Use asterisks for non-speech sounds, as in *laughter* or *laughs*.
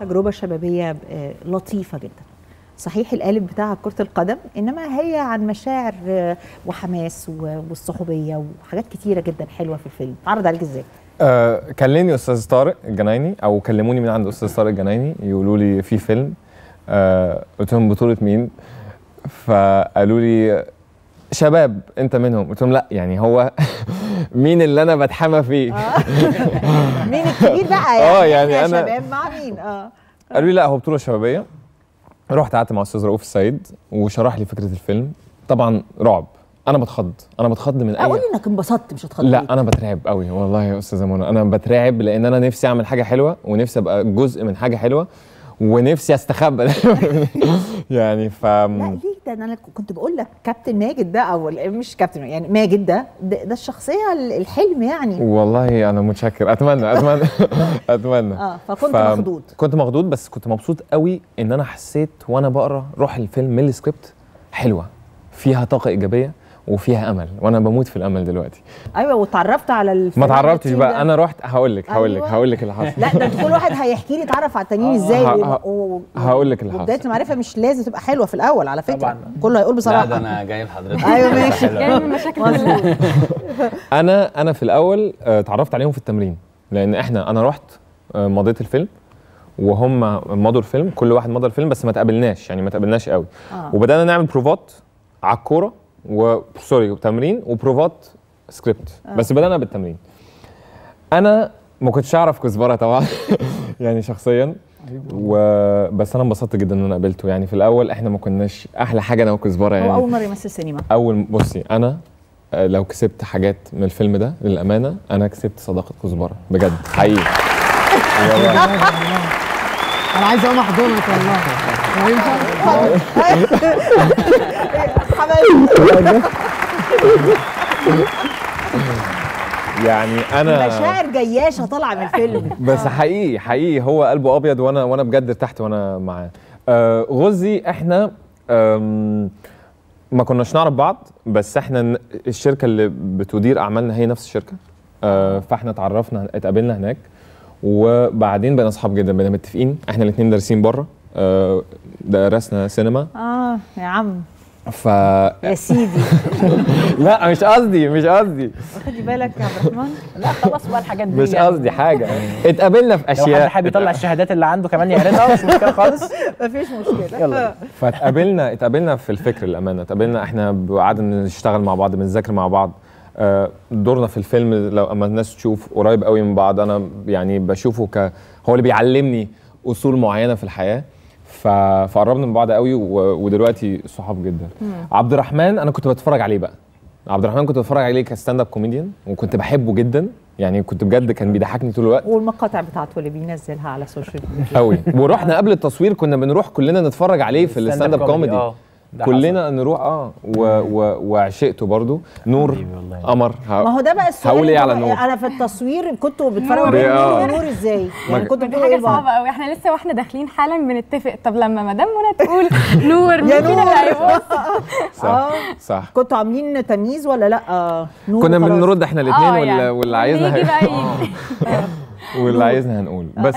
تجربة شبابية آه، لطيفة جدا صحيح القالب بتاعها كرة القدم إنما هي عن مشاعر آه، وحماس والصحوبية وحاجات كتيرة جدا حلوة في الفيلم عرض عليك إزاي؟ أه كلمني أستاذ طارق الجنايني أو كلموني من عند أستاذ طارق الجنايني يقولوا لي في فيلم أه قلت لهم بطولة مين فقالوا لي شباب انت منهم قلت لهم لا يعني هو *laughs* مين اللي انا بتحمى فيه آه. *laughs* مين الكبير بقى يعني اه يعني, يعني انا شباب مع مين اه قالوا لي لا هو بطوله شبابيه رحت قعدت مع استاذ رؤوف السيد وشرح لي فكره الفيلم طبعا رعب انا بتخض انا بتخض من اي اقول انك انبسطت مش هتخض لا انا بترعب قوي والله يا استاذه منى انا بترعب لان انا نفسي اعمل حاجه حلوه ونفسي ابقى جزء من حاجه حلوه ونفسي استخبى *laughs* يعني ف لا ليه ان انا كنت بقول لك كابتن ماجد ده او مش كابتن يعني ماجد ده ده, ده الشخصيه الحلم يعني والله انا متشكر اتمنى *laughs* اتمنى اتمنى اه فكنت ف... مخضوض كنت مخضوض بس كنت مبسوط قوي ان انا حسيت وانا بقرا روح الفيلم من السكريبت حلوه فيها طاقه ايجابيه وفيها امل وانا بموت في الامل دلوقتي ايوه واتعرفت على ما اتعرفتش بقى انا رحت هقول أيوة. لك هقول لك هقول لك اللي حصل لا ده كل واحد هيحكي لي اتعرف على التانيين *laughs* ازاي هقول لك اللي حصل بدايه المعرفه مش لازم تبقى حلوه في الاول على فكره طبعا كله هيقول بصراحه لا ده انا جاي لحضرتك ايوه *laughs* ماشي جاي انا انا في الاول آه، اتعرفت عليهم في التمرين لان احنا انا رحت آه، مضيت الفيلم وهم مضوا الفيلم كل واحد مضى الفيلم بس ما تقابلناش يعني ما تقابلناش قوي آه. وبدانا نعمل بروفات على الكوره و سوري تمرين وبروفات سكريبت آه. بس بدانا بالتمرين انا ما كنتش اعرف كزبره طبعا *laughs* يعني شخصيا أيوة. و... بس انا انبسطت جدا ان انا قابلته يعني في الاول احنا ما كناش احلى حاجه انا وكزبره يعني اول مره يمثل سينما اول بصي انا آه، لو كسبت حاجات من الفيلم ده للامانه انا كسبت صداقه كزبره بجد حقيقي انا عايز اقوم احضنك والله *laughs* *laughs* *laughs* يعني انا مشاعر جياشه طالعه من الفيلم بس آه. حقيقي حقيقي هو قلبه ابيض وانا وانا بجد ارتحت وانا معاه آه، غزي احنا ما كناش نعرف بعض بس احنا الشركه اللي بتدير اعمالنا هي نفس الشركه آه، فاحنا اتعرفنا اتقابلنا هناك وبعدين بقينا اصحاب جدا بقينا متفقين احنا الاثنين دارسين بره درسنا سينما اه يا عم ف يا سيدي *laughs* لا مش قصدي مش قصدي واخدي بالك يا عبد الرحمن لا خلاص بقى الحاجات دي مش يعني. قصدي حاجه اتقابلنا في اشياء لو حد حابب يطلع الشهادات اللي عنده كمان يعرفها مش مشكله خالص *laughs* مفيش مشكله يلا فاتقابلنا اتقابلنا في الفكر الامانه اتقابلنا احنا قعدنا نشتغل مع بعض بنذاكر مع بعض آه، دورنا في الفيلم لو اما الناس تشوف قريب قوي من بعض انا يعني بشوفه ك هو اللي بيعلمني اصول معينه في الحياه فقربنا من بعض قوي ودلوقتي صحاب جدا مم. عبد الرحمن انا كنت بتفرج عليه بقى عبد الرحمن كنت بتفرج عليه كستاند اب كوميديان وكنت بحبه جدا يعني كنت بجد كان بيضحكني طول الوقت والمقاطع بتاعته اللي بينزلها على السوشيال ميديا قوي ورحنا قبل التصوير كنا بنروح كلنا نتفرج عليه في الستاند اب كوميدي, كوميدي. كلنا حصل. نروح اه و... و... وعشقته برضو نور قمر ه... ما هو ده بقى السؤال هقول ايه على نور انا في التصوير كنتوا بتفرجوا على آه. نور ازاي؟ يعني كنتوا بتقولوا حاجه إيه صعبه قوي احنا لسه واحنا داخلين حالا بنتفق طب لما مدام منى تقول *laughs* نور مين اللي هيبص *laughs* آه. صح صح كنتوا عاملين تمييز ولا لا آه، نور كنا بنرد احنا الاثنين يعني. واللي عايزنا *laughs* واللي عايزنا هنقول بس